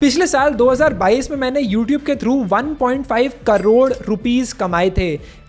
पिछले साल 2022 में मैंने YouTube के थ्रू 1.5 करोड़ रुपीस कमाए थे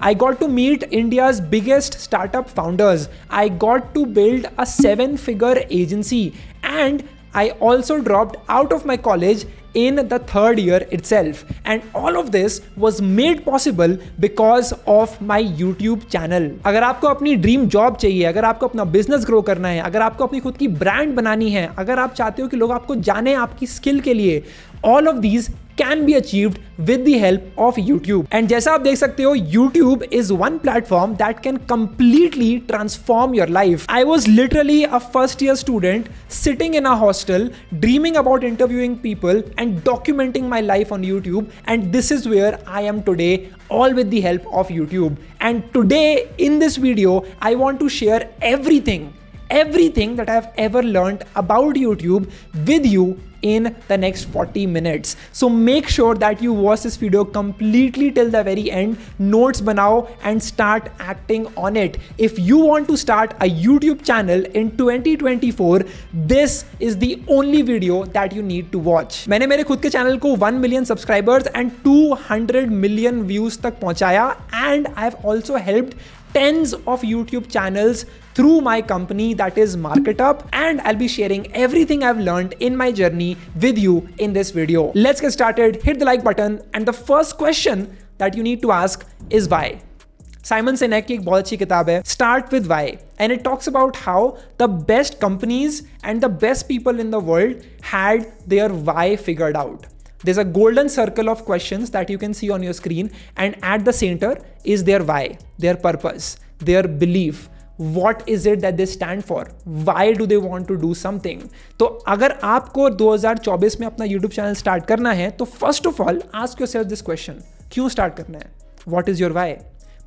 I got to meet India's biggest startup founders I got to build a seven figure agency and I also dropped out of my college in the third year itself. And all of this was made possible because of my YouTube channel. अगर आपको अपनी dream job चाहिए अगर आपको अपना business grow करना है अगर आपको अपनी खुद की ब्रांड बनानी है अगर आप चाहते हो कि लोग आपको जाने आपकी स्किल के लिए all of these can be achieved with the help of YouTube. And as you can see, YouTube is one platform that can completely transform your life. I was literally a first year student sitting in a hostel dreaming about interviewing people and documenting my life on YouTube and this is where I am today all with the help of YouTube. And today in this video I want to share everything everything that I've ever learned about YouTube with you in the next 40 minutes. So make sure that you watch this video completely till the very end, notes banao and start acting on it. If you want to start a YouTube channel in 2024, this is the only video that you need to watch. I have खुद my channel 1 million subscribers and 200 million views 200 million views तक पहुंचाया and I tens of YouTube channels through my company that is MarketUp and I'll be sharing everything I've learned in my journey with you in this video. Let's get started, hit the like button and the first question that you need to ask is why. Simon Sinek की एक बहुत अच्छी किताब है Start with why, and it talks about how the best companies and the best people in the world had their why figured out. there's a golden circle of questions that you can see on your screen and at the center is their why their purpose their belief what is it that they stand for why do they want to do something तो अगर आपको 2024 में अपना YouTube channel start करना है तो first of all ask yourself this question क्यों start करना है what is your why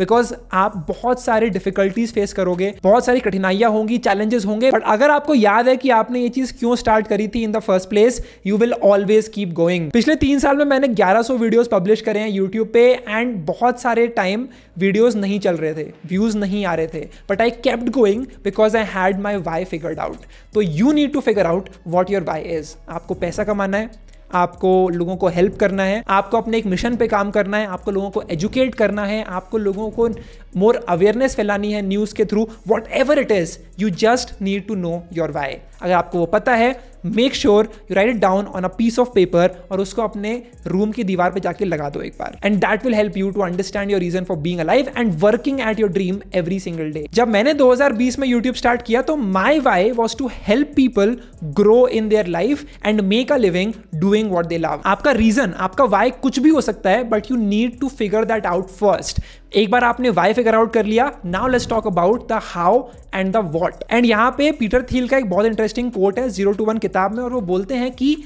because आप बहुत सारे डिफिकल्टीज फेस करोगे बहुत सारी कठिनाइयां होंगी चैलेंजेस होंगे बट अगर आपको याद है कि आपने ये चीज क्यों स्टार्ट करी थी in the first place you will always keep going पिछले तीन साल में मैंने 1100 वीडियोज़ पब्लिश करे हैं यूट्यूब पे एंड बहुत सारे टाइम वीडियोज़ नहीं चल रहे थे व्यूज नहीं आ रहे थे but I kept going because I had my why figured out तो you need to figure out what your why is आपको पैसा कमाना है आपको लोगों को हेल्प करना है आपको अपने एक मिशन पे काम करना है आपको लोगों को एजुकेट करना है आपको लोगों को मोर अवेयरनेस फैलानी है न्यूज़ के through whatever it is you just need to know your why अगर आपको वो पता है make sure you write it down on a piece of paper और उसको अपने रूम की दीवार पर जाके लगा दो एक बार and that will help you to understand your reason for being alive and working at your dream every single day जब मैंने 2020 में यूट्यूब स्टार्ट किया तो my why was to help people grow in their life and make a living doing what they love आपका reason आपका why कुछ भी हो सकता है but you need to figure that out first एक बार आपने वाई फिगर आउट कर लिया now let's talk about the how and the what and यहाँ पे पीटर थील का एक बहुत इंटरेस्टिंग कोर्ट है जीरो टू वन किताब में और वो बोलते हैं कि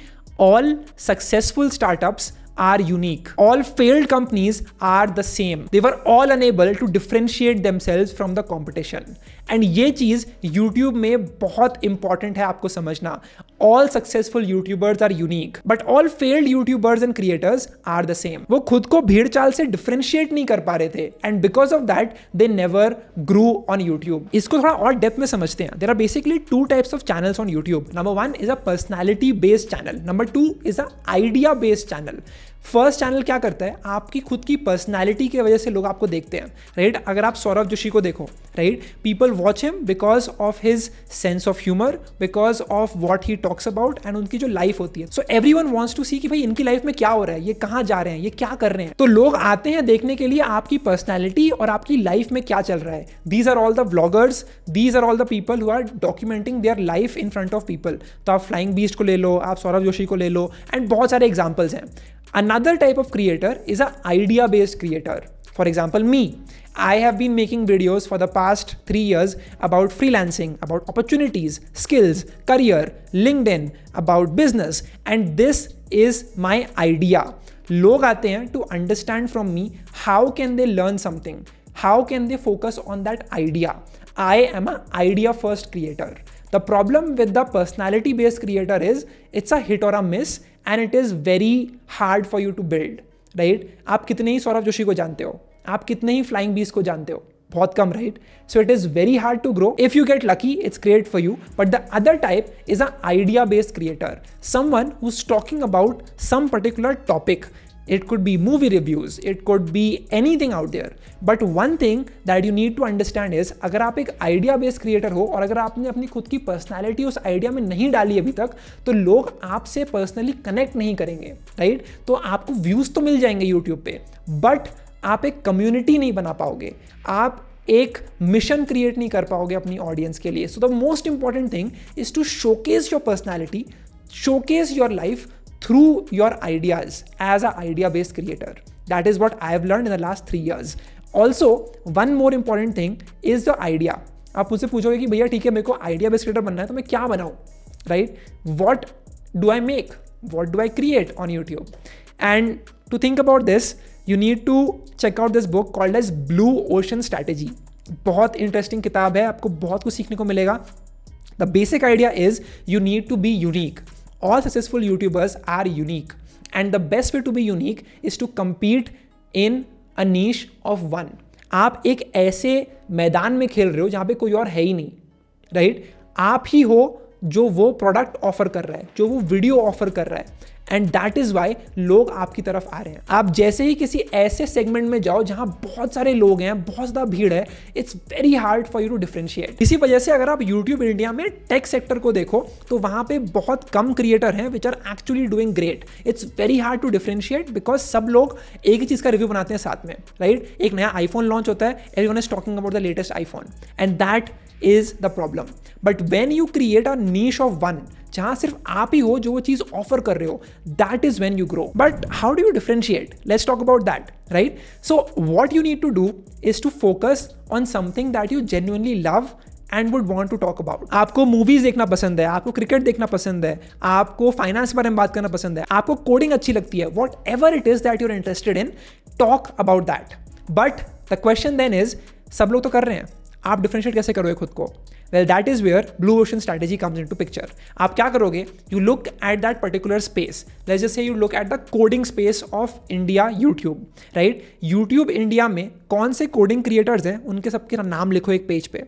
all successful startup are unique all failed companies are the same they're all unable to differentiate themselves from the competition and ये चीज़ यूट्यूब में बहुत इंपॉर्टेंट है आपको समझना all successful YouTubers are unique but all failed YouTubers and creators are the same वो खुद को भीड़ चाल से डिफ्रेंशिएट नहीं कर पा रहे थे and because of that they never grow on YouTube इसको थोड़ा और डेप्थ में समझते हैं there are basically two types of channels on YouTube number one is a personality based channel number two is a idea based channel first channel क्या करता है आपकी खुद की पर्सनैलिटी की वजह से लोग आपको देखते हैं राइट right? अगर आप सौरभ जोशी को देखो right people watch him because of his sense of humour because of what he talks about and उनकी जो लाइफ होती है so everyone wants to see कि भाई इनकी लाइफ में क्या हो रहा है ये कहाँ जा रहे हैं ये क्या कर रहे हैं तो लोग आते हैं देखने के लिए आपकी पर्सनैलिटी और आपकी लाइफ में क्या चल रहा है these are all the vloggers these are all the people who are documenting their life in front of people तो आप फ्लाइंग बीस्ट को ले लो आप सौरभ जोशी को ले लो एंड बहुत सारे एग्जाम्पल्स हैं Another type of creator is an idea based creator. For example, me. I have been making videos for the past three years about freelancing, about opportunities, skills, career, LinkedIn, about business, and this is my idea. लोग आते to understand from me how can they learn something, how can they focus on that idea. I am an idea-first creator. The problem with the personality based creator is it's a hit or a miss and it is very hard for you to build, right? आप कितने ही सौरभ जोशी को जानते हो आप कितने ही flying बीस को जानते हो बहुत कम right so it is very hard to grow if you get lucky it's great for you but the other type is a idea based creator someone who is talking about some particular topic It could be movie reviews, it could be anything out there. But one thing that you need to understand is अगर आप एक idea based creator हो और अगर आपने अपनी खुद की पर्सनैलिटी उस आइडिया में नहीं डाली अभी तक तो लोग आपसे पर्सनली कनेक्ट नहीं करेंगे राइट right? तो आपको व्यूज़ तो मिल जाएंगे यूट्यूब pe बट आप एक community नहीं बना पाओगे आप एक मिशन क्रिएट नहीं कर पाओगे अपनी ऑडियंस के लिए so the most important thing is to showcase your personality showcase your life through your ideas as a idea based creator that is what I have learn in the last three years also one more important thing is the idea आप उससे पूछोगे कि भैया ठीक है मेरे को idea based creator बनना है तो मैं क्या बनाऊँ right what do I make what do I create on YouTube and to think about this you need to check out this book called as blue ocean strategy बहुत interesting किताब है आपको बहुत कुछ सीखने को मिलेगा the basic idea is you need to be unique all successful YouTubers are unique. And the best way to be unique is to compete in a niche of one. आप एक ऐसे मैदान में खेल रहे हो जहाँ पे कोई और है ही नहीं राइट right? आप ही हो जो वो प्रोडक्ट ऑफर कर रहा है जो वो वीडियो ऑफर कर रहा है एंड दैट इज़ वाई लोग आपकी तरफ आ रहे हैं आप जैसे ही किसी ऐसे सेगमेंट में जाओ जहां बहुत सारे लोग हैं बहुत ज़्यादा भीड़ है it's very hard for you to differentiate इसी वजह से अगर आप यूट्यूब इंडिया में टेक सेक्टर को देखो तो वहां पे बहुत कम क्रिएटर हैं which are actually doing great it's very hard to differentiate because सब लोग एक ही चीज़ का रिव्यू बनाते हैं साथ में राइट right? एक नया आईफोन लॉन्च होता है everyone is talking about the latest iPhone and that is the problem but when you create a niche of one जहां सिर्फ आप ही हो जो वो चीज ऑफर कर रहे हो that is when you grow but how do you differentiate let's talk about that right so what you need to do is to focus on something that you genuinely love and would want to talk about आपको movies देखना पसंद है आपको cricket देखना पसंद है आपको finance के बारे में बात करना पसंद है आपको कोडिंग अच्छी लगती है whatever it is that you're interested in talk about that but the question then is सब लोग तो कर रहे हैं आप डिफ्रेंशिएट कैसे करोगे खुद को well that is where blue ocean strategy comes into picture आप क्या करोगे you look at that particular space let's जैसे you look at the coding space of India YouTube right YouTube India में कौन से कोडिंग क्रिएटर्स हैं उनके सबके नाम लिखो एक पेज पे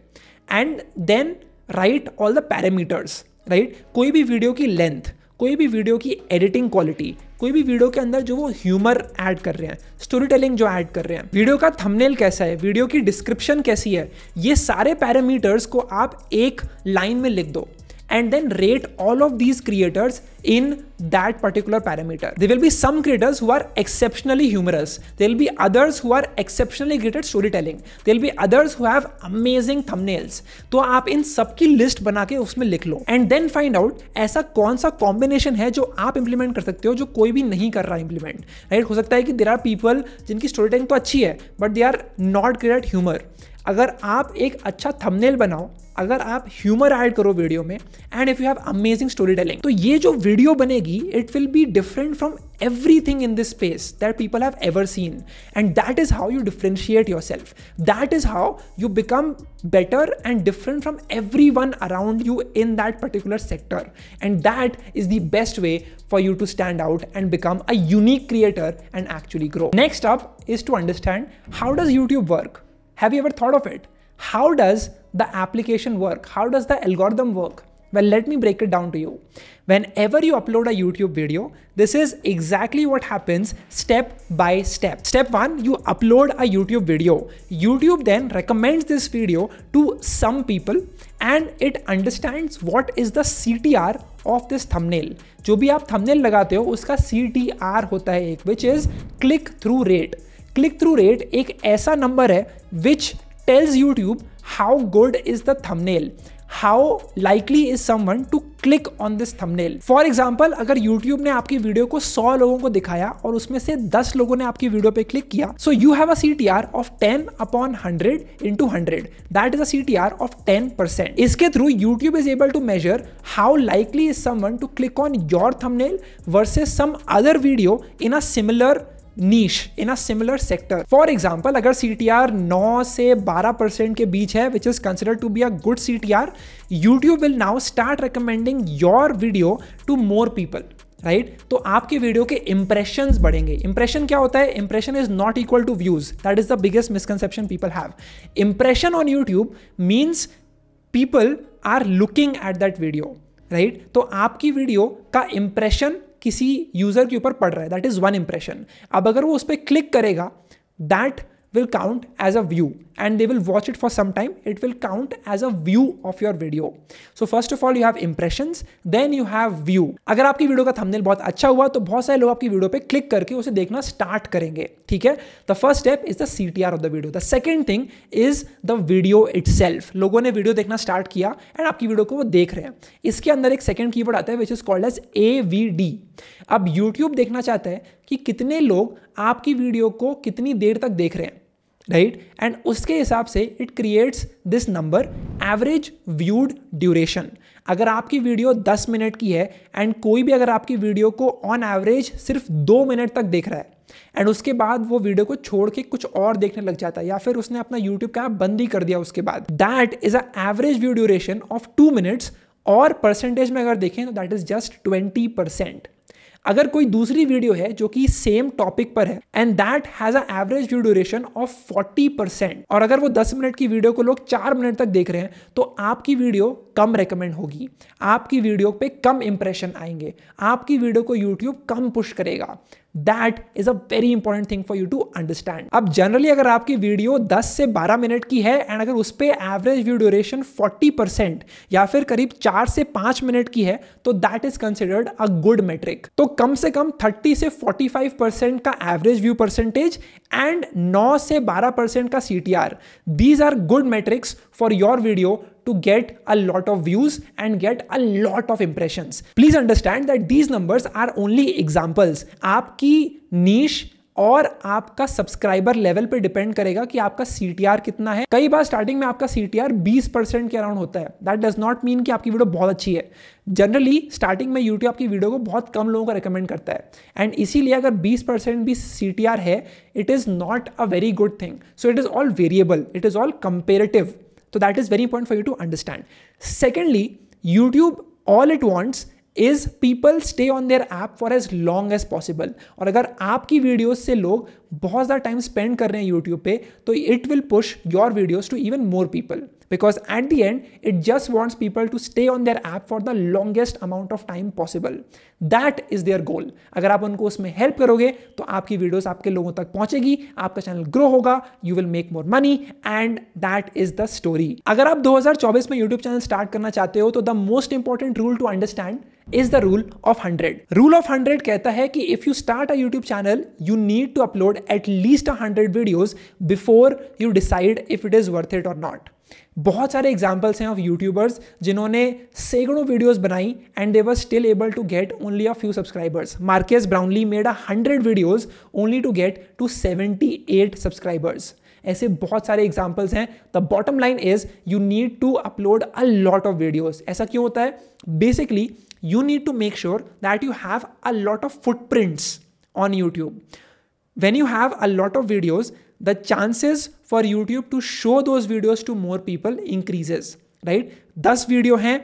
and then write all the parameters right कोई भी वीडियो की लेंथ कोई भी वीडियो की एडिटिंग क्वालिटी कोई भी वीडियो के अंदर जो वो ह्यूमर ऐड कर रहे हैं स्टोरी टेलिंग जो ऐड कर रहे हैं वीडियो का थंबनेल कैसा है वीडियो की डिस्क्रिप्शन कैसी है ये सारे पैरामीटर्स को आप एक लाइन में लिख दो and then rate all of these creators in that particular parameter. There will be some creators who are exceptionally humorous. There will be others who are exceptionally great at storytelling. There will be others who have amazing thumbnails. तो आप इन सब की list बना के उसमें लिख लो and then find out ऐसा कौन सा कॉम्बिनेशन है जो आप इंप्लीमेंट कर सकते हो जो कोई भी नहीं कर रहा इंप्लीमेंट राइट right? हो सकता है कि देर आर पीपल जिनकी स्टोरी टेलिंग तो अच्छी है but they are not great humour अगर आप एक अच्छा थंबनेल बनाओ अगर आप ह्यूमर ऐड करो वीडियो में and if you have amazing storytelling तो ये जो वीडियो बनेगी it will be different from everything in this space that people have ever seen and that is how you differentiate yourself that is how you become better and different from everyone around you in that particular sector and that is the best way for you to stand out and become a unique creator and actually grow next up is to understand how does YouTube work have you ever thought of it how does the application work? How does the algorithm work? Well, let me break it down to you. Whenever you upload a YouTube video, this is exactly what happens step by step. Step one, you upload a YouTube video. YouTube then recommends this video to some people and it understands what is the CTR of this thumbnail. जो भी आप thumbnail लगाते हो उसका CTR T R होता है एक which is click through rate click through rate एक ऐसा नंबर है which how good is the thumbnail how likely is someone to click on this thumbnail for example अगर यूट्यूब ने आपकी वीडियो को सौ लोगों को दिखाया और उसमें से दस लोगों ने आपकी वीडियो पे क्लिक किया so you have a C T R of ten upon hundred to hundred that is uh R of ten percent इसके through YouTube is able to measure how likely is someone to click on your thumbnail versus some other video in a similar niche in a similar sector. For example, अगर R नौ से percent के बीच है which is consider to be a good C T R YouTube will now start recommending your video to more people right right? तो आपके video के impression बढ़ेंगे इंप्रेशन क्या होता है impression is not equal to views that is the biggest misconception people have impression on YouTube means people are looking at that video right तो आपकी video का इंप्रेशन किसी यूज़र के ऊपर पड़ रहा है दैट इज़ वन इंप्रेशन अब अगर वो उस पर क्लिक करेगा that will count as a view and they will watch it for some time. It will count as a view of your video. So first of all you have impressions, then you have view. अगर आपकी video का thumbnail बहुत अच्छा हुआ तो बहुत सारे लोग आपकी वीडियो पे क्लिक करके उसे देखना स्टार्ट करेंगे ठीक है the first step is the C T R of the video the second thing is the video it लोगों ने वीडियो देखना स्टार्ट किया एंड आपकी वीडियो को वो देख रहे हैं इसके अंदर एक सेकेंड की आता है which is called as A V D अब यूट्यूब देखना चाहता है कि कितने लोग आपकी वीडियो को कितनी देर तक देख रहे हैं राइट एंड उसके हिसाब से it creates this number average viewed duration अगर आपकी वीडियो 10 मिनट की है एंड कोई भी अगर आपकी वीडियो को ऑन एवरेज सिर्फ दो मिनट तक देख रहा है एंड उसके बाद वो वीडियो को छोड़ के कुछ और देखने लग जाता है या फिर उसने अपना यूट्यूब का बंद ही कर दिया उसके बाद that is a average view duration of two minutes और परसेंटेज में अगर देखें तो that is just twenty percent अगर कोई दूसरी वीडियो है जो कि सेम टॉपिक पर है and that has a average view duration of 40 percent और अगर वो 10 मिनट की वीडियो को लोग 4 मिनट तक देख रहे हैं तो आपकी वीडियो कम रेकमेंड होगी आपकी वीडियो पे कम इंप्रेशन आएंगे आपकी वीडियो को यूट्यूब कम पुश करेगा that is a very important thing for you to understand अब जनरली अगर आपकी वीडियो 10 से 12 मिनट की है एंड अगर उस पर एवरेज व्यू ड्यूरेशन 40 परसेंट या फिर करीब 4 से 5 मिनट की है तो that is considered a good metric तो कम से कम 30 से 45 परसेंट का एवरेज व्यू परसेंटेज एंड 9 से 12 परसेंट का C T R these are good metrics for your video to get a lot of views and get a lot of impressions. Please understand that these numbers are only examples. आपकी niche और आपका subscriber level पे depend करेगा कि आपका सी कितना है कई बार स्टार्टिंग में आपका सी टी आर बीस परसेंट के अराउंड होता है दैट डज नॉट मीन कि आपकी वीडियो बहुत अच्छी है जनरली स्टार्टिंग में यूट्यूब आपकी वीडियो को बहुत कम लोगों को रिकमेंड करता है एंड इसीलिए अगर 20 परसेंट भी सी है it is not a very good thing so it is all variable it is all comparative तो that is very important for you to understand secondly YouTube all it wants is people stay on their app for as long as possible और अगर आपकी videos से लोग बहुत ज़्यादा time spend कर रहे हैं यूट्यूब पे तो it will push your videos to even more people because at the end it just wants people to stay on their app for the longest amount of time possible that is their goal अगर आप उनको उसमें help करोगे तो आपकी videos आपके लोगों तक पहुंचेगी आपका चैनल ग्रो होगा you will make more money and that is the story अगर आप 2024 में यूट्यूब चैनल स्टार्ट करना चाहते हो तो the most important rule to understand is the rule of hundred rule of hundred कहता है कि if you start a YouTube channel you need to upload at least a hundred videos before you decide if it is worth it और not बहुत सारे examples हैं of YouTubers जिन्होंने सैकड़ों videos बनाई and they were still able to get only a few subscribers Marques Brownlee made a hundred videos only to get to seventy eight subscribers ऐसे बहुत सारे एग्जाम्पल्स हैं the bottom line is you need to upload a lot of videos ऐसा क्यों होता है basically you need to make sure that you have a lot of footprints on YouTube when you have a lot of videos the chances for YouTube to show those videos to more people increases. Right दस video हैं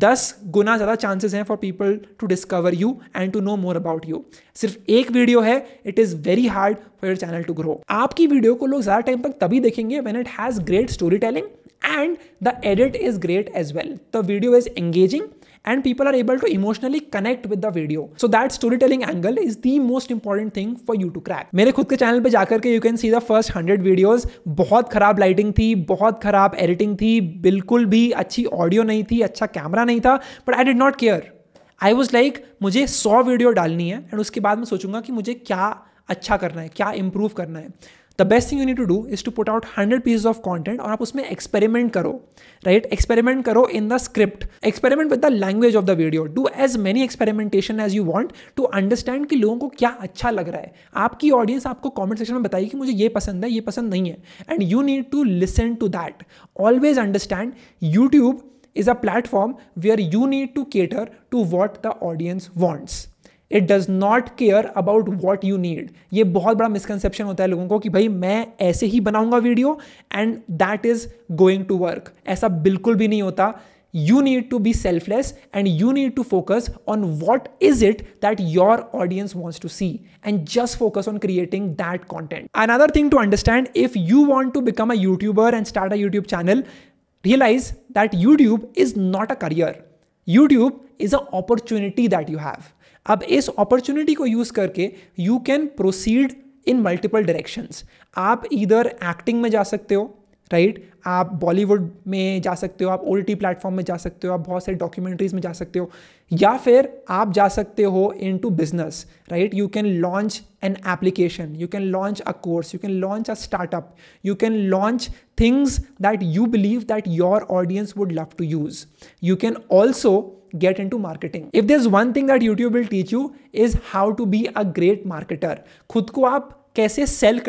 दस गुना ज़्यादा chances हैं for people to discover you and to know more about you सिर्फ एक video है it is very hard for your channel to grow आपकी वीडियो को लोग ज़्यादा टाइम तक तभी देखेंगे when it has great story telling and the edit is great as well the video is engaging and people are able to emotionally connect with the video so that story telling angle is the most important thing for you to crack. मेरे खुद के channel पर जाकर के you can see the first hundred videos बहुत खराब lighting थी बहुत खराब एडिटिंग थी बिल्कुल भी अच्छी ऑडियो नहीं थी अच्छा कैमरा नहीं था but I did not care I was like मुझे सौ वीडियो डालनी है एंड उसके बाद मैं सोचूंगा कि मुझे क्या अच्छा करना है क्या इम्प्रूव करना है the best thing you need to do is to put out hundred pieces of content और आप उसमें एक्सपेरिमेंट करो राइट एक्सपेरिमेंट करो in the script experiment with the language of the video do as many experimentation as you want to understand कि लोगों को क्या अच्छा लग रहा है आपकी ऑडियंस आपको कॉमेंट सेक्शन में बताइए कि मुझे ये पसंद है ये पसंद नहीं है and you need to listen to that always understand YouTube a platform we are you need to cater to what the audience wants it does not care about what you need ये बहुत बड़ा misconception होता है लोगों को कि भाई मैं ऐसे ही बनाऊंगा video and that is going to work ऐसा बिल्कुल भी नहीं होता you need to be selfless and you need to focus on what is it that your audience wants to see and just focus on creating that content another thing to understand if you want to become a YouTuber and start a YouTube channel realize that YouTube is not a career YouTube is a opportunity that you have अब इस opportunity को use करके you can proceed in multiple directions आप इधर acting में जा सकते हो राइट right? आप बॉलीवुड में जा सकते हो आप ओ टी प्लेटफॉर्म में जा सकते हो आप बहुत सारे डॉक्यूमेंट्रीज में जा सकते हो या फिर आप जा सकते हो in to business right you can launch an application you can launch a course you can launch a startup you can launch things that you believe that your audience would love to use you can also get into marketing if there's one thing that youtube will teach you is how to be a great marketer khud ko aap कैसे sell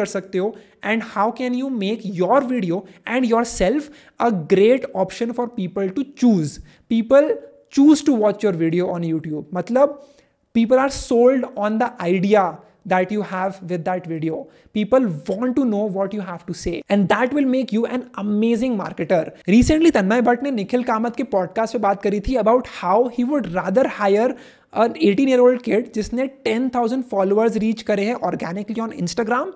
How can you make your video and yourself a great option for people to choose? People choose to watch your video on YouTube. Watch your video on YouTube मतलब people that you have with that video. People want to know what you have to say and that will make you an amazing marketer. Recently, Tanmay Bhatt ने निखिल कामत के podcast पे बात करी थी about how he would rather hire eighteen year old kid जिसने ten thousand followers reach करे हैं organically on Instagram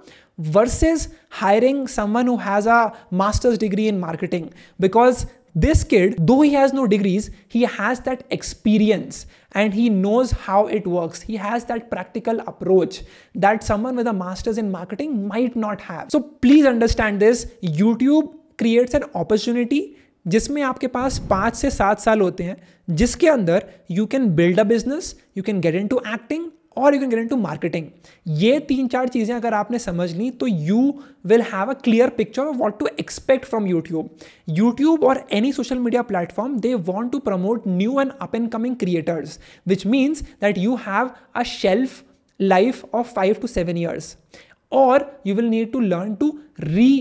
versus hiring someone who has a masters degree in marketing because This kid, though he has no degrees, he has that experience and he knows how it works. He has that practical approach that someone with a master's in marketing might not have. So please understand this. YouTube creates an opportunity जिसमें आपके पास पाँच से सात साल होते हैं जिसके अंदर you can build a business you can get in to acting और you can get in to marketing ये तीन चार चीज़ें अगर आपने समझ ली तो you will have a clear picture of what to expect from YouTube YouTube और any social media platform they want to promote new and up and coming creators which means that you have a shelf life of five to seven years और you will need to learn to re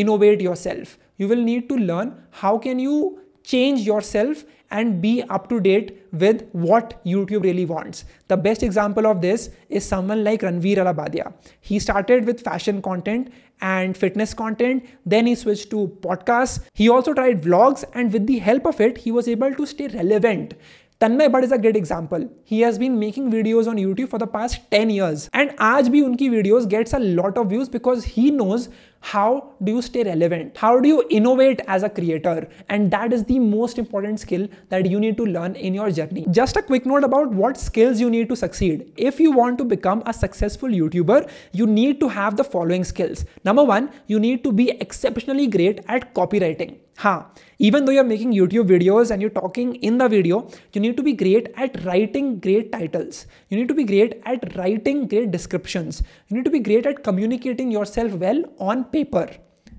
innovate yourself you will need to learn how can you change yourself and be up to date with what YouTube really wants. The best example of this is someone like Ranveer Alabadia. He started with fashion content and fitness content, then he switched to podcasts. He also tried vlogs, and with the help of it, he was able to stay relevant. Tanmay Bud is a great example. He has been making videos on YouTube for the past 10 years, and आज भी videos videos a lot of views because he knows how do you stay relevant how do you innovate as a creator and that is the most important skill that you need to learn in your journey just a quick note about what skills you need to succeed if you want to become a successful youtuber you need to have the following skills number 1 you need to be exceptionally great at copywriting ha even though you're making youtube videos and you're talking in the video you need to be great at writing great titles you need to be great at writing great descriptions you need to be great at communicating yourself well on paper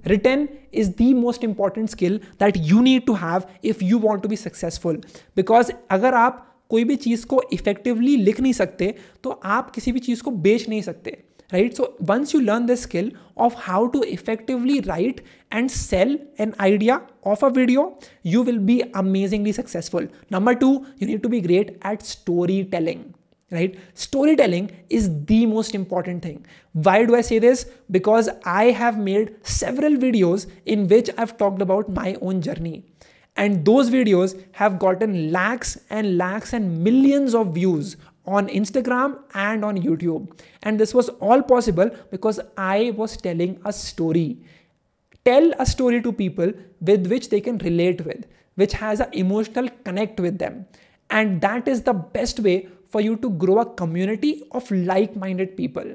written is the most important skill that you need to have if you want to be successful because अगर आप कोई भी चीज़ को effectively लिख नहीं सकते तो आप किसी भी चीज़ को बेच नहीं सकते right so once you learn the skill of how to effectively write and sell an idea of a video you will be amazingly successful number 2 you need to be great at storytelling right storytelling is the most important thing why do i say this because i have made several videos in which i've talked about my own journey and those videos have gotten lakhs and lakhs and millions of views on Instagram and on YouTube. And this was all possible because I was telling a story. Tell a story to people with which they can relate with, which has an emotional connect with them. And that is the best way for you to grow a community of like minded people.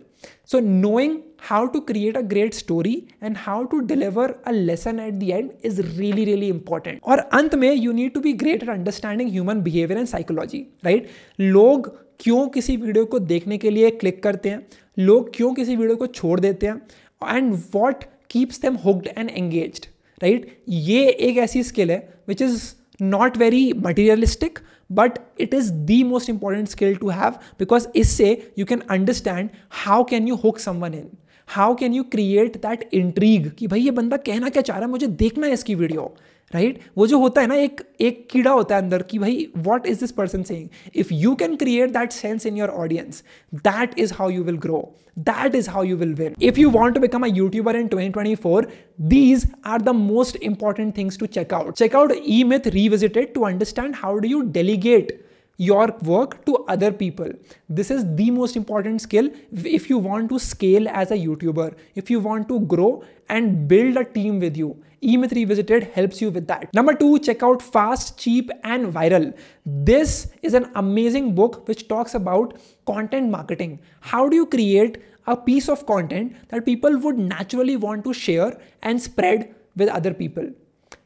So, knowing how to create a great story and how to deliver a lesson at the end is really, really important. Or, ant में you need to be great at understanding human behavior and psychology, right? Log क्यों किसी video को देखने के लिए click करते हैं लोग क्यों किसी वीडियो को छोड़ देते हैं and what keeps them hooked and engage right ये एक ऐसी स्किल है which is not very materialistic but it is the most important skill to have because इससे you can understand how can you hook someone in how can you create that intrigue कि भाई ये बंदा कहना क्या चाह रहा है मुझे देखना है इसकी वीडियो राइट right? वो जो होता है ना एक एक कीड़ा होता है अंदर कि भाई what is this person saying if you can create that sense in your audience that is how you will grow that is how you will win if you want to become a YouTuber in 2024 these are the most important things to check out check out E myth revisited to understand how do you delegate your work to other people. This is the most important skill if you want to scale as a YouTuber, if you want to grow and build a team with you. EMA3 Revisited helps you with that. Number two, check out Fast, Cheap and Viral. This is an amazing book which talks about content marketing. How do you create a piece of content that people would naturally want to share and spread with other people?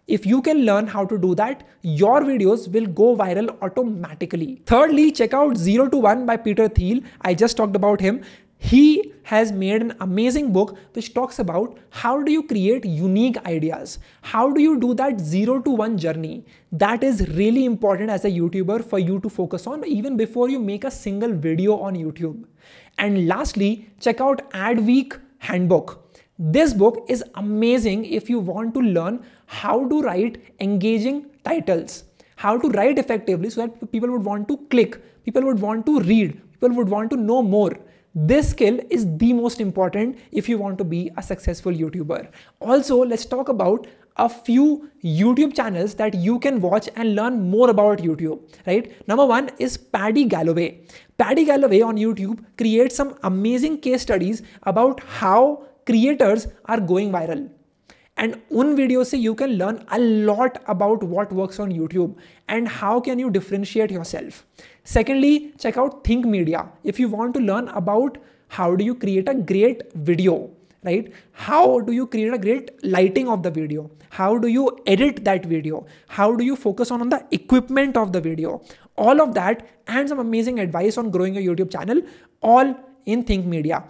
If you can learn how to do that, your videos will go viral automatically. Thirdly, check out Zero to One by Peter Thiel. I just talked about him. He has made an amazing book which talks about how do you create unique ideas? How do you do that zero to one journey? That is really important as a YouTuber for you to focus on even before you make a single video on YouTube. And lastly, check out Adweek Handbook. This book is amazing if you want to learn how to write engaging titles, how to write effectively so that people would want to click, people would want to read, people would want to know more. This skill is the most important if you want to be a successful YouTuber. Also, let's talk about a few YouTube channels that you can watch and learn more about YouTube, right? Number one is Paddy Galloway. Paddy Galloway on YouTube creates some amazing case studies about how creators are going viral and un video se you can learn a lot about what works on youtube and how can you differentiate yourself secondly check out think media if you want to learn about how do you create a great video right how do you create a great lighting of the video how do you edit that video how do you focus on, on the equipment of the video all of that and some amazing advice on growing your youtube channel all in think media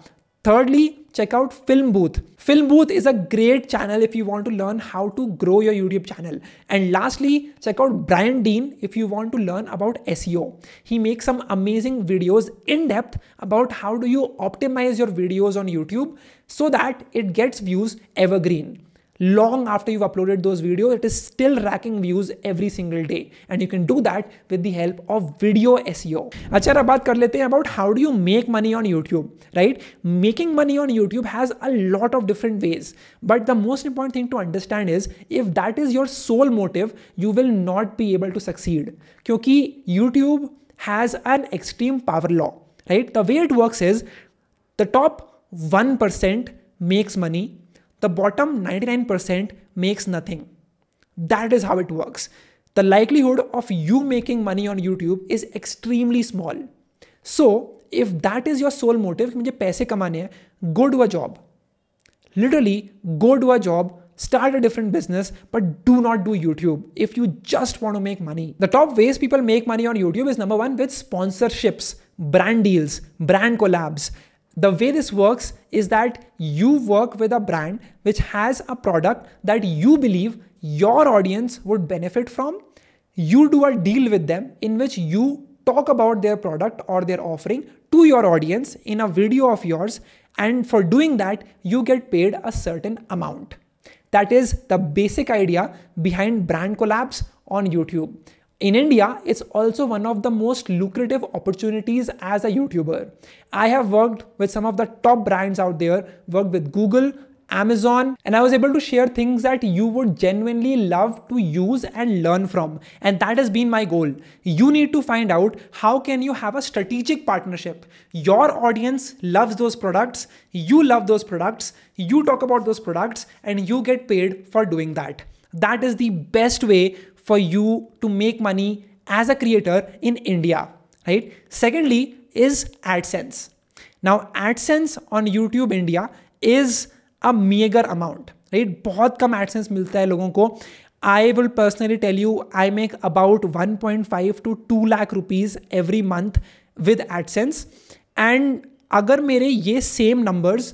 thirdly check out Film Booth. Film Booth is a great channel if you want to learn how to grow your YouTube channel. And lastly, check out Brian Dean if you want to learn about SEO. He makes some amazing videos in depth about how do you optimize your videos on YouTube so that it gets views evergreen long after you've uploaded those videos, it is still racking views every single day. And you can do that with the help of video SEO. अच्छा अब बात कर लेते हैं about how do you make money on YouTube, right? Making money on YouTube has a lot of different ways. But the most important thing to understand is if that is your sole motive, you will not be able to succeed. क्योंकि YouTube has an extreme power law, right? The way it works is the top 1% makes money the bottom 99% makes nothing. That is how it works. The likelihood of you making money on YouTube is extremely small. So, if that is your sole motive, मुझे पैसे कमाने हैं, go do a job. Literally, go do a job, start a different business, but do not do YouTube if you just want to make money. The top ways people make money on YouTube is number one with sponsorships, brand deals, brand collabs the way this works is that you work with a brand which has a product that you believe your audience would benefit from. You do a deal with them in which you talk about their product or their offering to your audience in a video of yours. And for doing that, you get paid a certain amount. That is the basic idea behind brand collabs on YouTube. In India, it's also one of the most lucrative opportunities as a YouTuber. I have worked with some of the top brands out there, worked with Google, Amazon, and I was able to share things that you would genuinely love to use and learn from. And that has been my goal. You need to find out how can you have a strategic partnership. Your audience loves those products, you love those products, you talk about those products, and you get paid for doing that. That is the best way for you to make money as a creator in India, right? Secondly, is AdSense. Now, AdSense on YouTube India is a meager amount, right? बहुत कम AdSense मिलता है लोगों को I will personally tell you, I make about 1.5 to 2 lakh rupees every month with AdSense. And अगर मेरे ये same numbers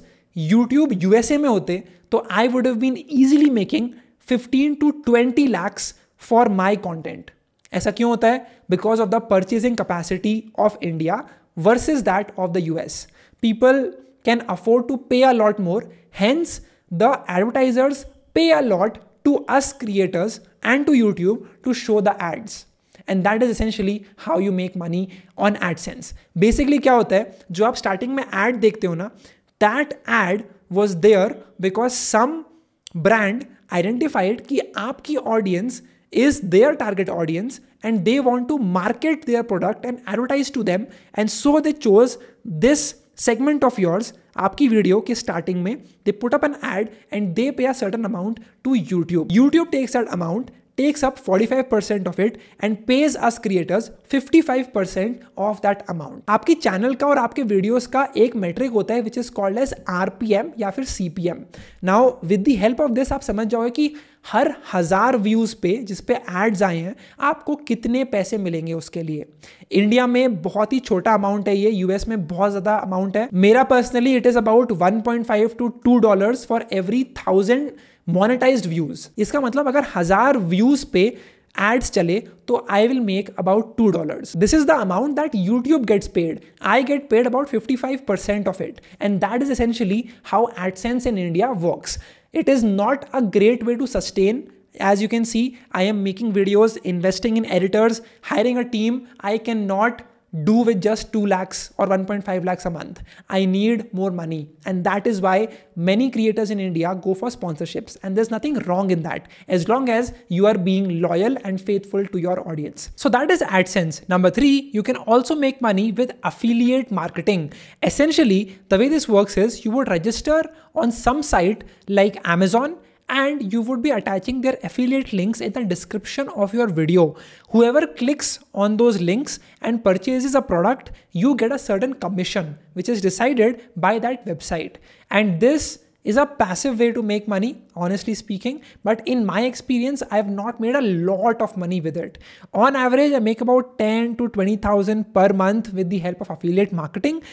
YouTube USA में होते तो I would have been easily making 15 to 20 lakhs for my content ऐसा क्यों होता है because of the purchasing capacity of India versus that of the U S people can afford to pay a lot more hence the advertisers pay a lot to us creators and to YouTube to show the ads and that is essentially how you make money on AdSense basically क्या होता है जो आप starting में add देखते हो ना that ad was there because some brand identified कि आपकी audience is their target audience and they want to market their product and advertise to them and so they chose this segment of yours आपकी video के starting में they put up an ad and they pay a certain amount to YouTube YouTube takes that amount takes up 45% of it and pays us creators 55% of that amount. आपकी channel का और आपके videos का एक metric होता है which is called as R P M या फिर C P M now with the help of this आप समझ जाओगे कि हर हज़ार व्यूज़ पे जिसपे एड्स आए हैं आपको कितने पैसे मिलेंगे उसके लिए इंडिया में बहुत ही छोटा अमाउंट है ये यूएस में बहुत ज़्यादा अमाउंट है मेरा personally it is about 1.5 to 2 dollars for every thousand monetized views इसका मतलब अगर हजार व्यूज पे एड्स चले तो I will make about two dollar this is the amount that YouTube gets paid I get paid about fifty five percent of it and that is essentially how AdSense in India works it is not a great way to sustain as you can C I am making videos investing in editors hiring a team I can not do with just 2 lakhs or 1.5 lakhs a month. I need more money. And that is why many creators in India go for sponsorships. And there's nothing wrong in that as long as you are being loyal and faithful to your audience. So that is AdSense. Number three, you can also make money with affiliate marketing. Essentially, the way this works is you would register on some site like Amazon and you would be attaching their affiliate links in the description of your video. Whoever clicks on those links and purchases a product, you get a certain commission which is decided by that website. And this is a passive way to make money, honestly speaking. But in my experience, I have not made a lot of money with it. On average, I make about 10 to 20,000 per month with the help of affiliate marketing.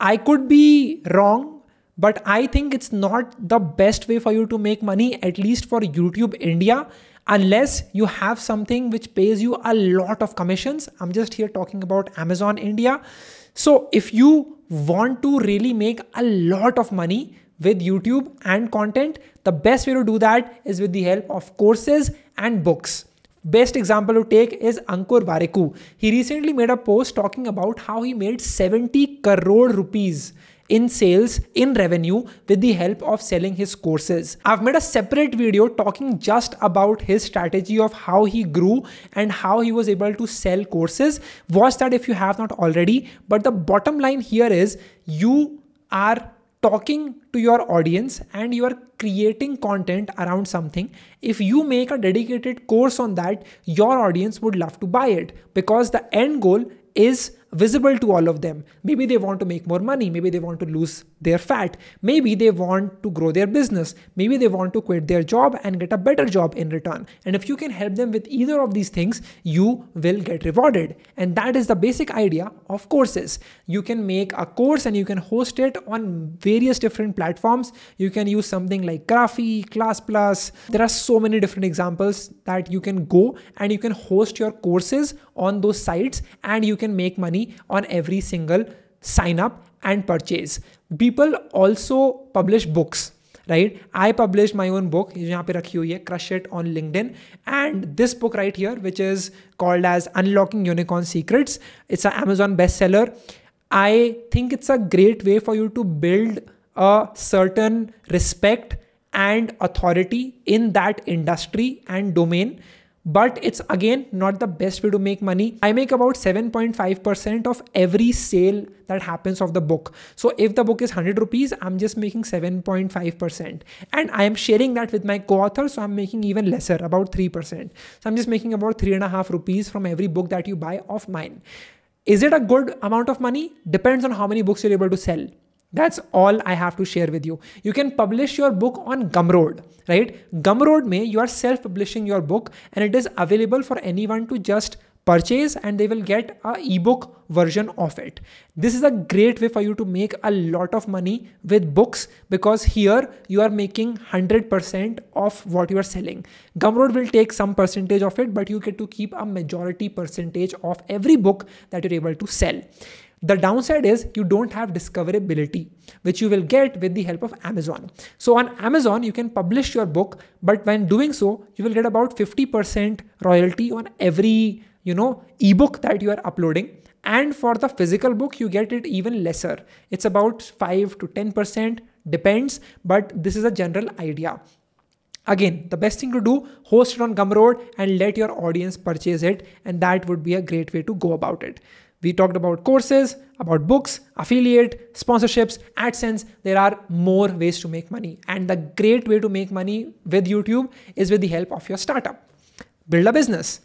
I could be wrong but I think it's not the best way for you to make money, at least for YouTube India, unless you have something which pays you a lot of commissions. I'm just here talking about Amazon India. So if you want to really make a lot of money with YouTube and content, the best way to do that is with the help of courses and books. Best example to take is Ankur Variku. He recently made a post talking about how he made 70 crore rupees in sales, in revenue with the help of selling his courses. I've made a separate video talking just about his strategy of how he grew and how he was able to sell courses. Watch that if you have not already. But the bottom line here is you are talking to your audience and you are creating content around something if you make a dedicated course on that your audience would love to buy it because the end goal is visible to all of them. Maybe they want to make more money. Maybe they want to lose their fat. Maybe they want to grow their business. Maybe they want to quit their job and get a better job in return. And if you can help them with either of these things, you will get rewarded. And that is the basic idea of courses. You can make a course and you can host it on various different platforms. You can use something like Graphy, ClassPlus. There are so many different examples that you can go and you can host your courses on those sites and you can make money money on every single sign up and purchase. People also publish books. Right, I published my own book. Crush It on LinkedIn, and this book right here, which is called as Unlocking Unicorn Secrets. It's an Amazon bestseller. I think it's a great way for you to build a certain respect and authority in that industry and domain but it's again not the best way to make money. I make about 7.5% of every sale that happens of the book. So if the book is 100 rupees, I'm just making 7.5%. And I am sharing that with my co-author, so I'm making even lesser, about 3%. So I'm just making about 3.5 rupees from every book that you buy of mine. Is it a good amount of money? Depends on how many books you're able to sell that's all i have to share with you you can publish your book on gumroad right gumroad may you are self publishing your book and it is available for anyone to just purchase and they will get a ebook version of it this is a great way for you to make a lot of money with books because here you are making 100% of what you are selling gumroad will take some percentage of it but you get to keep a majority percentage of every book that you're able to sell the downside is you don't have discoverability, which you will get with the help of Amazon. So on Amazon, you can publish your book, but when doing so, you will get about 50% royalty on every, you know, ebook that you are uploading. And for the physical book, you get it even lesser. It's about 5 to 10%, depends, but this is a general idea. Again, the best thing to do, host it on Gumroad and let your audience purchase it, and that would be a great way to go about it. We talked about courses, about books, affiliate, sponsorships, AdSense. There are more ways to make money. And the great way to make money with YouTube is with the help of your startup. Build a business.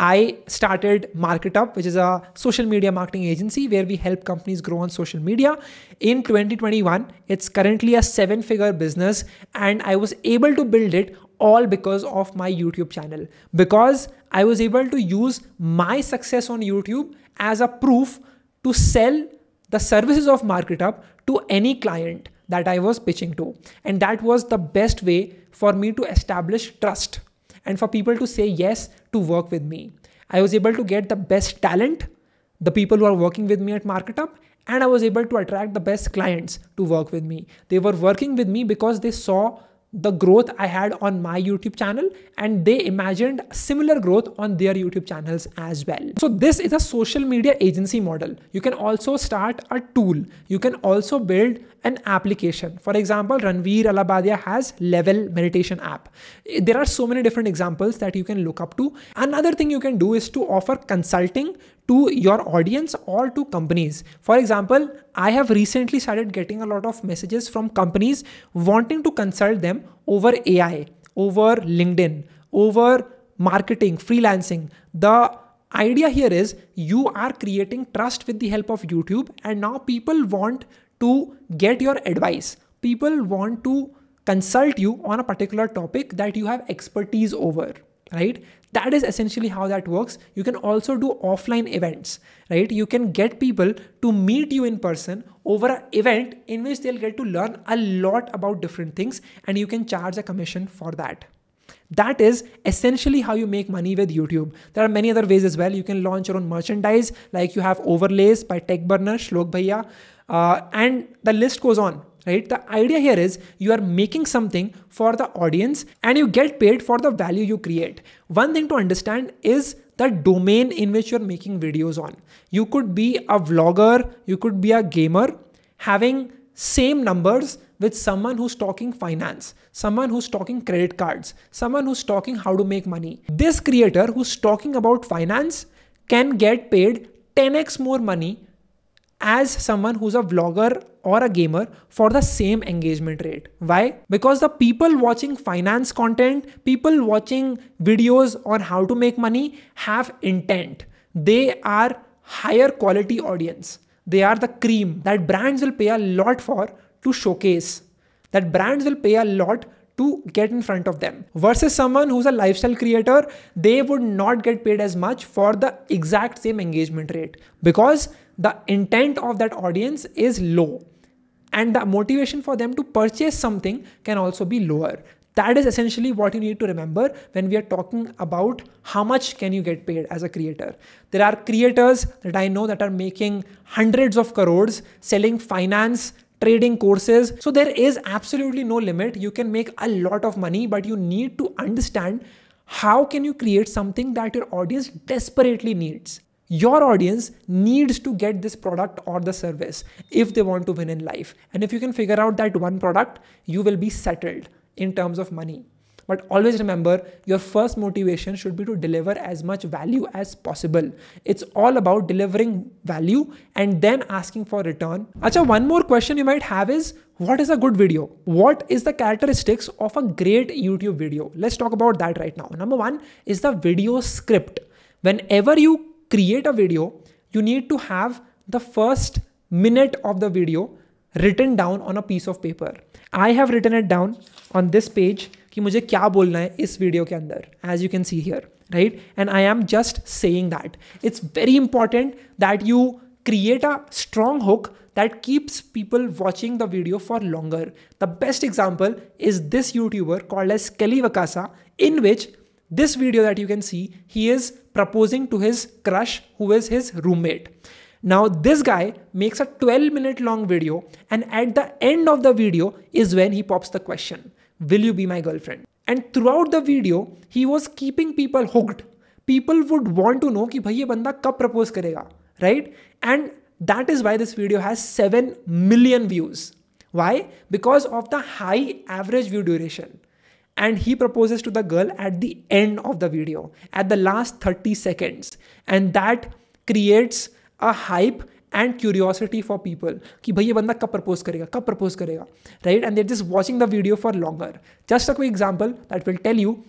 I started MarketUp, which is a social media marketing agency where we help companies grow on social media. In 2021, it's currently a seven figure business, and I was able to build it all because of my YouTube channel. Because I was able to use my success on YouTube as a proof to sell the services of MarketUp to any client that I was pitching to. And that was the best way for me to establish trust and for people to say yes to work with me. I was able to get the best talent, the people who are working with me at MarketUp, and I was able to attract the best clients to work with me. They were working with me because they saw the growth I had on my YouTube channel and they imagined similar growth on their YouTube channels as well. So this is a social media agency model. You can also start a tool. You can also build an application. For example, Ranveer Alabadia has Level Meditation app. There are so many different examples that you can look up to. Another thing you can do is to offer consulting to your audience or to companies. For example, I have recently started getting a lot of messages from companies wanting to consult them over AI, over LinkedIn, over marketing, freelancing. The idea here is you are creating trust with the help of YouTube, and now people want to get your advice. People want to consult you on a particular topic that you have expertise over, right? that is essentially how that works you can also do offline events right you can get people to meet you in person over an event in which they'll get to learn a lot about different things and you can charge a commission for that that is essentially how you make money with YouTube. There are many other ways as well. You can launch your own merchandise, like you have overlays by TechBurner, Shlok Bhaiya, uh, and the list goes on right the idea here is you are making something for the audience and you get paid for the value you create one thing to understand is the domain in which you're making videos on you could be a vlogger you could be a gamer having same numbers with someone who's talking finance, someone who's talking credit cards, someone who's talking how to make money. This creator who's talking about finance can get paid 10x more money as someone who's a vlogger or a gamer for the same engagement rate. Why? Because the people watching finance content, people watching videos on how to make money have intent. They are higher quality audience. They are the cream that brands will pay a lot for to showcase. That brands will pay a lot to get in front of them versus someone who's a lifestyle creator they would not get paid as much for the exact same engagement rate because the intent of that audience is low and the motivation for them to purchase something can also be lower that is essentially what you need to remember when we are talking about how much can you get paid as a creator there are creators that i know that are making hundreds of crores selling finance trading courses so there is absolutely no limit you can make a lot of money but you need to understand how can you create something that your audience desperately needs your audience needs to get this product or the service if they want to win in life. And if you can figure out that one product, you will be settled in terms of money. But always remember, your first motivation should be to deliver as much value as possible. It's all about delivering value and then asking for return. Acha, one more question you might have is, what is a good video? What is the characteristics of a great YouTube video? Let's talk about that right now. Number one is the video script. Whenever you create a video, you need to have the first minute of the video written down on a piece of paper. I have written it down on this page कि मुझे क्या बोलना है इस video के अंदर as you can see here right and I am just saying that. It's very important that you create a strong hook that keeps people watching the video for longer. The best example is this YouTuber called as Kelly Vakasa, in which this video that you can see, he is proposing to his crush, who is his roommate. Now, this guy makes a 12 minute long video, and at the end of the video is when he pops the question Will you be my girlfriend? And throughout the video, he was keeping people hooked. People would want to know कि भाई ये बंदा कब propose right? And that is why this video has 7 million views. Why? Because of the high average view duration and he proposes to the girl at the end of the video, at the last 30 seconds. And that creates a hype and curiosity for people. कि भाई ये बंदा कब propose करेगा कब propose करेगा And they're just watching the video for longer. Just a quick example that will tell you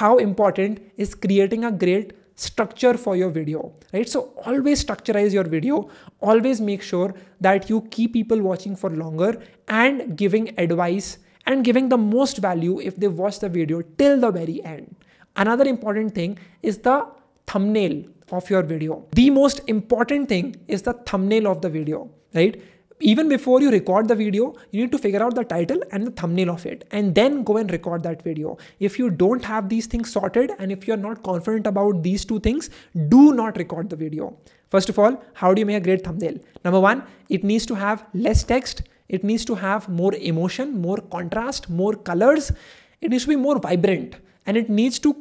how important is creating a great structure for your video right so always structureize your video always make sure that you keep people watching for longer and giving advice and giving the most value if they watch the video till the very end. Another important thing is the thumbnail of your video. The most important thing is the thumbnail of the video, right? Even before you record the video, you need to figure out the title and the thumbnail of it and then go and record that video. If you don't have these things sorted and if you're not confident about these two things, do not record the video. First of all, how do you make a great thumbnail? Number one, it needs to have less text it needs to have more emotion, more contrast, more colors. It needs to be more vibrant and it needs to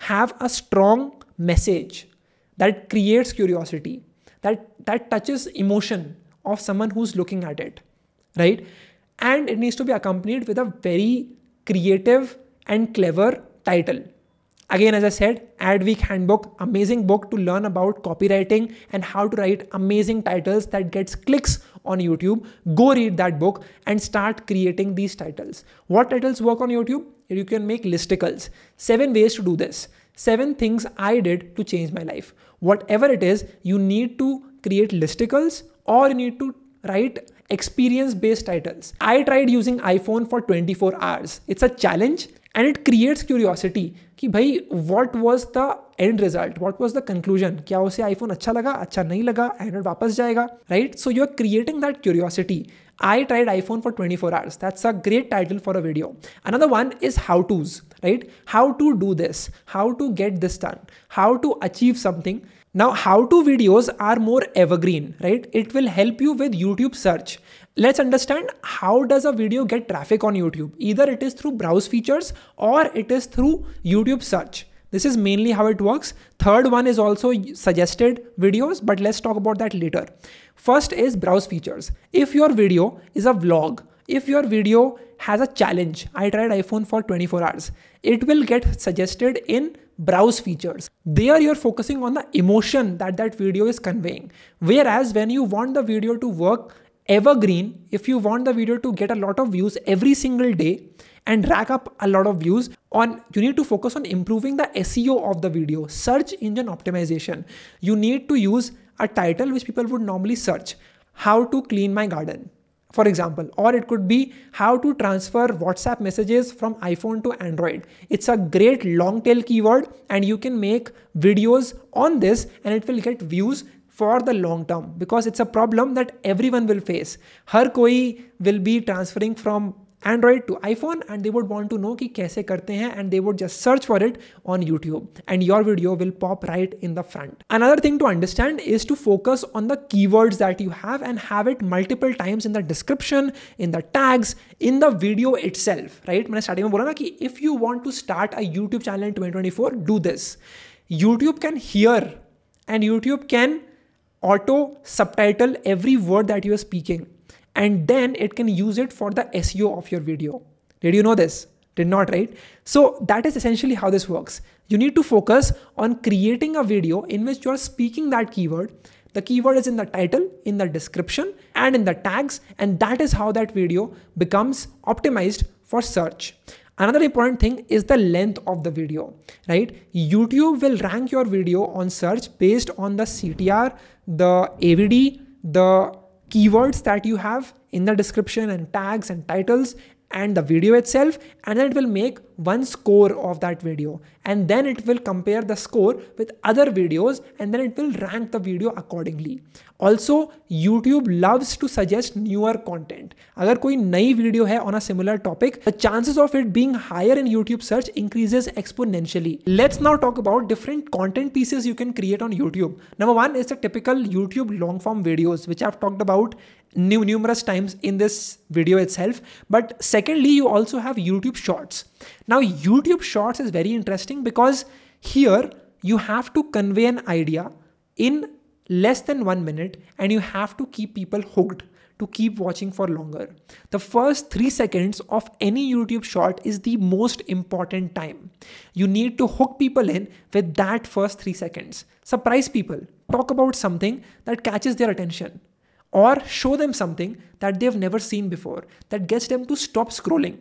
have a strong message that creates curiosity, that, that touches emotion of someone who's looking at it, right? And it needs to be accompanied with a very creative and clever title. Again, as I said, Adweek Handbook, amazing book to learn about copywriting and how to write amazing titles that gets clicks on YouTube, go read that book and start creating these titles. What titles work on YouTube? You can make listicles. Seven ways to do this. Seven things I did to change my life. Whatever it is, you need to create listicles or you need to write experience based titles. I tried using iPhone for 24 hours. It's a challenge and it creates curiosity कि भाई what was the end result what was the conclusion क्या उसे iPhone अच्छा लगा अच्छा नहीं लगा Android वापस जाएगा right so you are creating that curiosity I tried iPhone for 24 hours. That's a great title for a video. Another one is how to's, right? How to do this, how to get this done, how to achieve something. Now, how to videos are more evergreen, right? It will help you with YouTube search let's understand how does a video get traffic on YouTube? Either it is through browse features or it is through YouTube search. This is mainly how it works. Third one is also suggested videos, but let's talk about that later. First is browse features. If your video is a vlog, if your video has a challenge, I tried iPhone for 24 hours, it will get suggested in browse features. There you're focusing on the emotion that that video is conveying. Whereas when you want the video to work evergreen if you want the video to get a lot of views every single day and rack up a lot of views on you need to focus on improving the SEO of the video search engine optimization you need to use a title which people would normally search how to clean my garden for example or it could be how to transfer whatsapp messages from iphone to android it's a great long tail keyword and you can make videos on this and it will get views for the long term because it's a problem that everyone will face. Her कोई will be transferring from Android to iPhone and they would want to know कि कैसे करते हैं and they would just search for it on YouTube and your video will pop right in the front. Another thing to understand is to focus on the keywords that you have and have it multiple times in the description, in the tags, in the video itself, right? मैंने starting में बोला ना if you want to start a YouTube channel in 2024, do this. YouTube can hear and YouTube can auto subtitle every word that you are speaking and then it can use it for the SEO of your video. Did you know this? Did not, right? So that is essentially how this works. You need to focus on creating a video in which you are speaking that keyword. The keyword is in the title, in the description, and in the tags, and that is how that video becomes optimized for search. Another important thing is the length of the video, right? YouTube will rank your video on search based on the CTR, the AVD, the keywords that you have in the description and tags and titles and the video itself and then it will make one score of that video and then it will compare the score with other videos and then it will rank the video accordingly also youtube loves to suggest newer content agar koi nayi video hai on a similar topic the chances of it being higher in youtube search increases exponentially let's now talk about different content pieces you can create on youtube number one is the typical youtube long form videos which i've talked about new numerous times in this video itself but secondly you also have youtube shorts now youtube shorts is very interesting because here you have to convey an idea in less than 1 minute and you have to keep people hooked to keep watching for longer the first 3 seconds of any youtube short is the most important time you need to hook people in with that first 3 seconds surprise people talk about something that catches their attention or show them something that they've never seen before that gets them to stop scrolling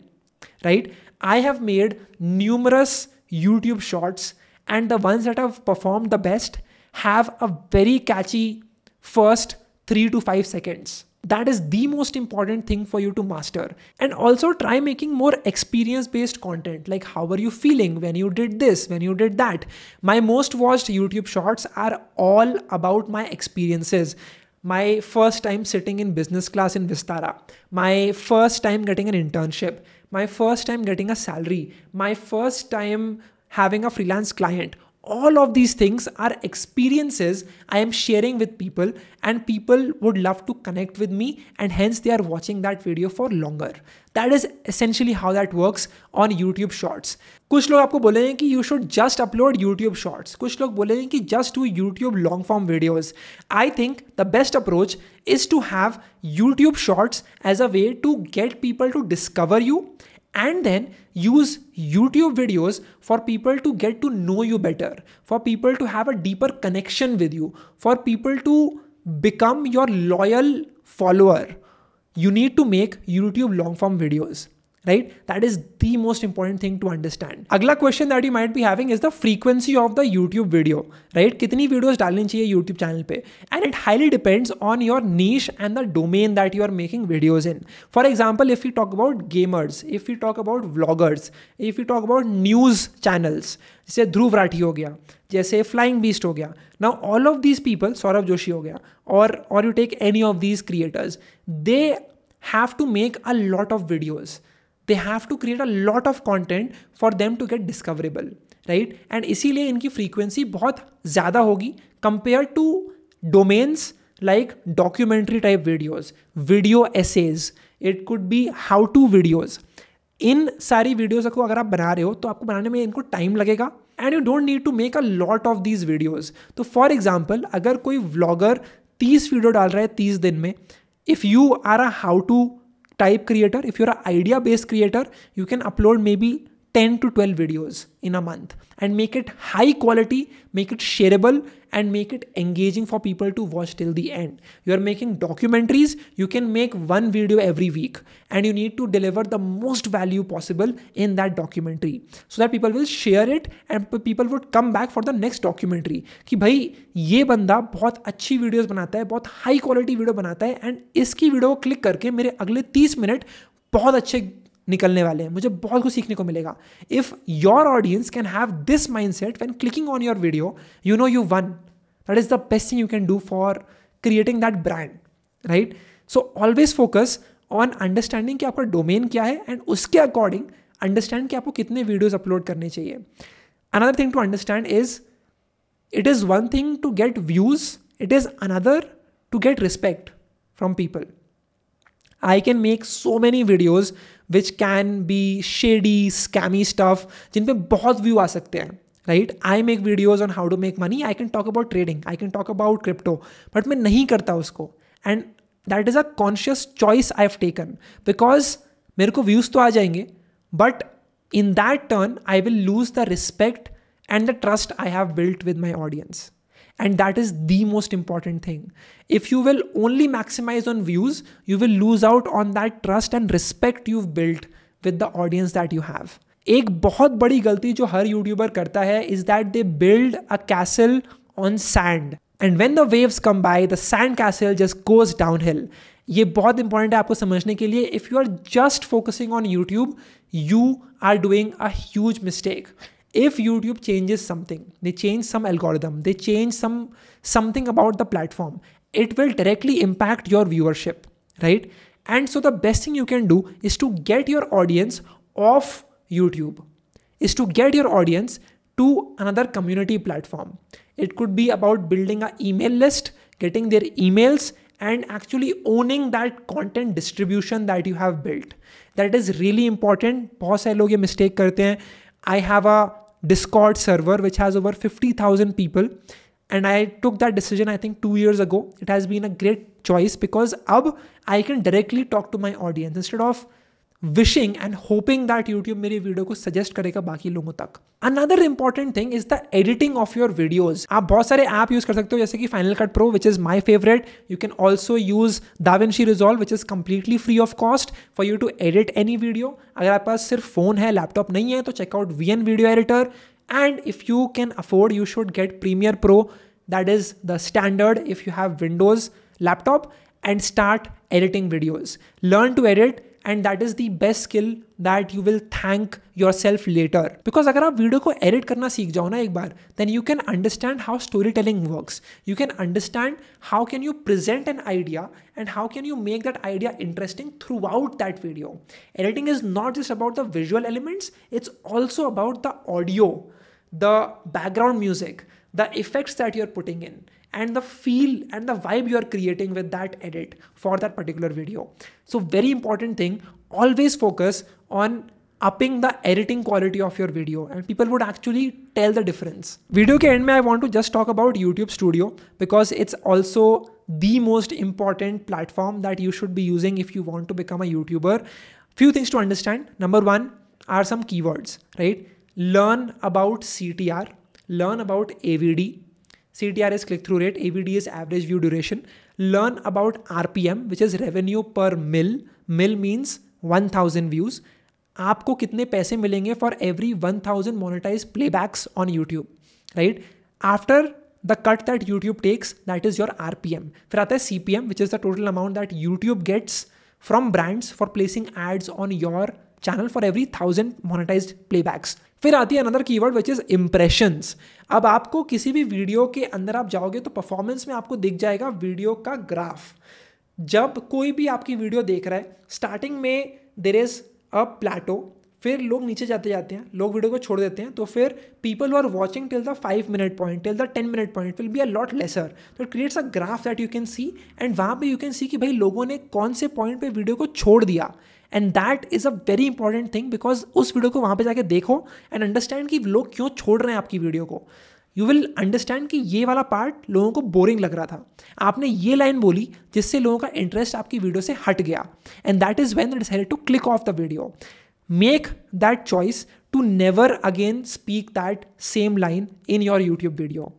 right i have made numerous youtube shorts and the ones that have performed the best have a very catchy first 3 to 5 seconds that is the most important thing for you to master and also try making more experience based content like how were you feeling when you did this when you did that my most watched youtube shorts are all about my experiences my first time sitting in business class in Vistara, my first time getting an internship, my first time getting a salary, my first time having a freelance client, all of these things are experiences I am sharing with people and people would love to connect with me and hence they are watching that video for longer. That is essentially how that works on YouTube Shorts. कुछ लोग आपको बोले कि you should just upload YouTube Shorts. कुछ लोग बोले कि just do YouTube long form videos. I think the best approach is to have YouTube Shorts as a way to get people to discover you and then use YouTube videos for people to get to know you better, for people to have a deeper connection with you, for people to become your loyal follower. You need to make YouTube long form videos right? That is the most important thing to understand. अगला question that you might be having is the frequency of the YouTube video, right? कितनी videos डालनी चाहिए YouTube channel पे? And it highly depends on your niche and the domain that you are making videos in. For example, if we talk about gamers, if we talk about vloggers, if we talk about news channels, जैसे ध्रुव राठी हो गया जैसे flying beast हो गया now all of these people Saurabh Joshi हो गया और और you take any of these creators they have to make a lot of videos they have to create a lot of content for them to get discoverable right and इसीलिए इनकी frequency बहुत ज़्यादा होगी compare to domains like documentary type videos video essays it could be how to videos इन सारी videos को अगर आप बना रहे हो तो आपको बनाने में इनको टाइम लगेगा and you don't need to make a lot of these videos तो फॉर एग्जाम्पल अगर कोई व्लॉगर तीस वीडियो डाल रहा है तीस दिन में if you are a how to type creator if you're an idea based creator you can upload maybe 10 to 12 videos in a month and make it high quality, make it shareable, and make it engaging for people to watch till the end. You are making documentaries, you can make one video every week, and you need to deliver the most value possible in that documentary so that people will share it and people would come back for the next documentary. कि भाई ये बंदा बहुत अच्छी videos बनाता है बहुत high quality video बनाता है and इसकी video क्लिक करके मेरे अगले 30 मिनट बहुत अच्छे निकलने वाले हैं मुझे बहुत कुछ सीखने को मिलेगा if your audience can have this mindset when clicking on your video you know you won that is the best thing you can do for creating that brand right so always focus on understanding कि आपका domain क्या है and उसके according understand कि आपको कितने videos upload करने चाहिए another thing to understand is it is one thing to get views it is another to get respect from people I can make so many videos which can be shady scammy stuff जिन पे बहुत view आ सकते हैं right I make videos on how to make money I can talk about trading I can talk about crypto but मैं नहीं करता उसको and that is a conscious choice I have taken because मेरे को views तो आ जाएंगे but in that turn I will lose the respect and the trust I have built with my audience and that is the most important thing if you will only maximize on views you will lose out on that trust and respect you've built with the audience that you have एक बहुत बड़ी गलती जो हर YouTuber करता है is that they build a castle on sand and when the waves come by the sand castle just goes downhill ये बहुत important है आपको समझने के लिए if you are just focusing on YouTube you are doing a huge mistake if youtube changes something they change some algorithm they change some something about the platform it will directly impact your viewership right and so the best thing you can do is to get your audience off youtube is to get your audience to another community platform it could be about building an email list getting their emails and actually owning that content distribution that you have built that is really important बहुत i लोग ये mistake करते हैं I have a Discord server which has over 50,000 people. And I took that decision, I think, two years ago. It has been a great choice because now I can directly talk to my audience instead of wishing and hoping that YouTube मेरी video को suggest करेगा बाकी लोगों तक another important thing is the editing of your videos आप बहुत सारे app use कर सकते हो जैसे कि Final Cut Pro which is my favourite you can also use DaVinci Resolve which is completely free of cost for you to edit any video अगर आपके पास सिर्फ फोन है लैपटॉप नहीं है तो check out V N video editor and if you can afford you should get Premiere Pro that is the standard if you have Windows laptop and start editing videos learn to edit and that is the best skill that you will thank yourself later because अगर आप video को edit करना सीख जाओ ना एक बार then you can understand how storytelling works you can understand how can you present an idea and how can you make that idea interesting throughout that video editing is not just about the visual elements it's also about the audio the background music, the effects that you're putting in, and the feel and the vibe you are creating with that edit for that particular video. So very important thing, always focus on upping the editing quality of your video and people would actually tell the difference. Video ke end mein I want to just talk about YouTube Studio because it's also the most important platform that you should be using if you want to become a YouTuber. Few things to understand. Number one are some keywords, right? Learn about CTR, learn about AVD, CTR is click through rate, AVD is average view duration. Learn about RPM, which is revenue per mill. Mill means 1000 views. आपको कितने पैसे मिलेंगे for every one thousand monetize playbacks on YouTube right after the cut that YouTube takes that is your R P M फिर आता है C P M which is the total amount that YouTube gets from brands for placing ads on your channel for every thousand monetize playbacks फिर आती है another keyword which is impressions अब आपको किसी भी वीडियो के अंदर आप जाओगे तो परफॉर्मेंस में आपको दिख जाएगा वीडियो का ग्राफ जब कोई भी आपकी वीडियो देख रहा है स्टार्टिंग में देर इज़ अ प्लेटो फिर लोग नीचे जाते जाते हैं लोग वीडियो को छोड़ देते हैं तो फिर people are watching till the five minute point till the ten minute point will be a lot lesser तो it creates a graph that you can see and वहाँ पे यू कैन सी कि भाई लोगों ने कौन से पॉइंट पे वीडियो को छोड़ दिया and that is a very important thing because उस वीडियो को वहाँ पर जाके देखो एंड अंडरस्टैंड कि लोग क्यों छोड़ रहे हैं आपकी वीडियो को यू विल अंडरस्टैंड कि ये वाला पार्ट लोगों को बोरिंग लग रहा था आपने ये लाइन बोली जिससे लोगों का इंटरेस्ट आपकी वीडियो से हट गया and that is when decided to click off the video make that choice to never again speak that same line in your YouTube video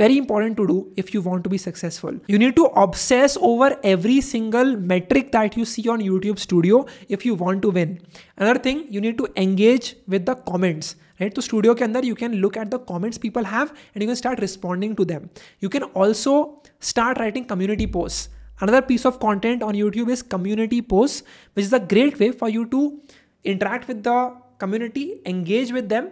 very important to do if you want to be successful. You need to obsess over every single metric that you see on YouTube Studio if you want to win. Another thing, you need to engage with the comments. Right? so Studio के अंदर can look at the comments people have and you can start responding to them. You can also start writing community posts. another piece of content on youtube is community posts which is a great way for you to interact with the community engage with them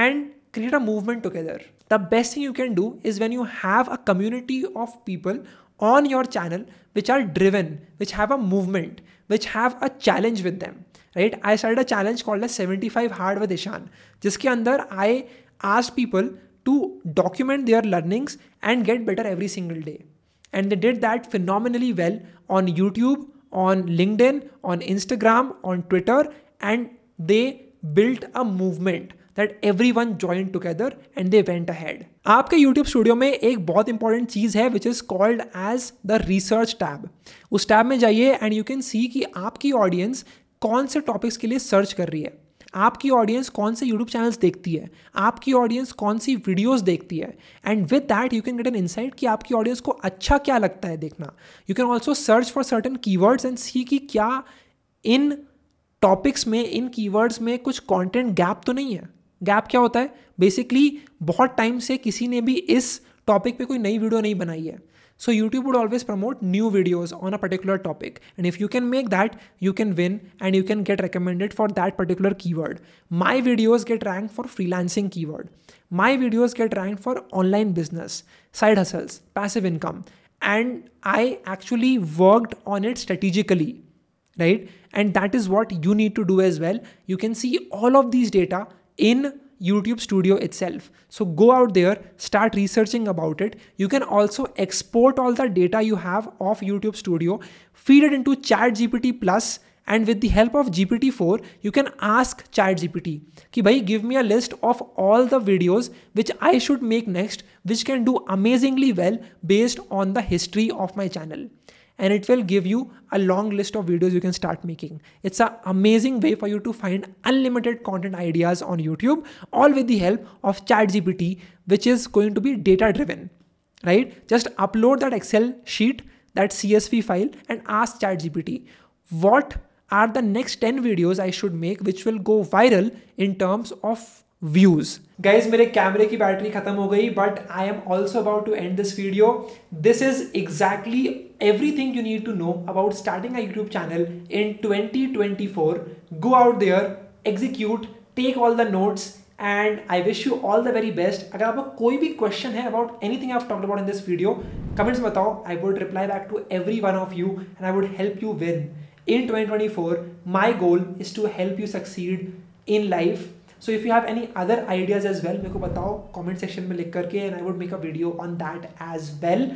and create a movement together the best thing you can do is when you have a community of people on your channel which are driven, which have a movement, which have a challenge with them. Right? I started a challenge called the 75 Hard with Ishan. जिसके अंदर I asked people to document their learnings and get better every single day. And they did that phenomenally well on YouTube, on LinkedIn, on Instagram, on Twitter, and they built a movement that everyone join together and they went ahead आपके YouTube studio में एक बहुत इंपॉर्टेंट चीज़ है which is called as the research tab उस tab में जाइए एंड यू कैन सी कि आपकी ऑडियंस कौन से टॉपिक्स के लिए सर्च कर रही है आपकी ऑडियंस कौन से यूट्यूब चैनल्स देखती है आपकी ऑडियंस कौन सी वीडियोस देखती है and with that you can get an insight कि आपकी ऑडियंस को अच्छा क्या लगता है देखना you can also search for certain keywords and see कि क्या इन टॉपिक्स में इन कीवर्ड्स में कुछ कंटेंट गैप तो नहीं है गैप क्या होता है बेसिकली बहुत टाइम से किसी ने भी इस टॉपिक पे कोई नई वीडियो नहीं बनाई है so YouTube would always promote new videos on a particular topic and if you can make that you can win and you can get recommended for that particular keyword my videos get rank for freelancing word my videos get rank for online business side hustles passive income and I actually worked on it strategically right and that is what you need to do as well you can see all of these data in YouTube Studio itself. So go out there, start researching about it. You can also export all the data you have of YouTube Studio, feed it into ChatGPT Plus, and with the help of GPT-4, you can ask ChatGPT, ki bhai, give me a list of all the videos which I should make next, which can do amazingly well based on the history of my channel and it will give you a long list of videos you can start making. It's an amazing way for you to find unlimited content ideas on YouTube, all with the help of ChatGPT, which is going to be data driven, right? Just upload that Excel sheet, that CSV file, and ask ChatGPT what are the next 10 videos I should make which will go viral in terms of views guys मेरे कैमरे की battery खत्म हो गई but I am also about to end this video this is exactly everything you need to know about starting a YouTube channel in four go out there execute take all the notes and I wish you all the very best अगर आपको कोई भी question है about thing I talked about in this video comments बताओ I would reply back to every one of you and I would help you win in four my goal is to help you succeed in life so if you have any other ideas as well मेरे को बताओ comment section में लिख करके and I would make a video on that as well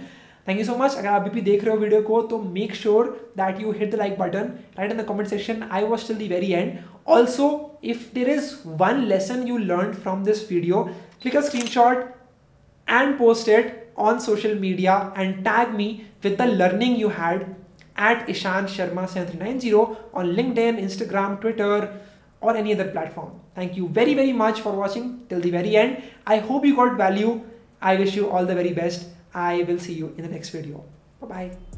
thank you so much अगर आप भी देख रहे हो वीडियो को तो make sure that you hit the like button right in the comment section I was till the very end also if there is one lesson you learn from this video click a screenshot and post it on social media and tag me with the learning you had at Ishan Sharma 7390 on LinkedIn, Instagram, Twitter, or any other platform. Thank you very, very much for watching till the very end. I hope you got value. I wish you all the very best. I will see you in the next video. Bye-bye.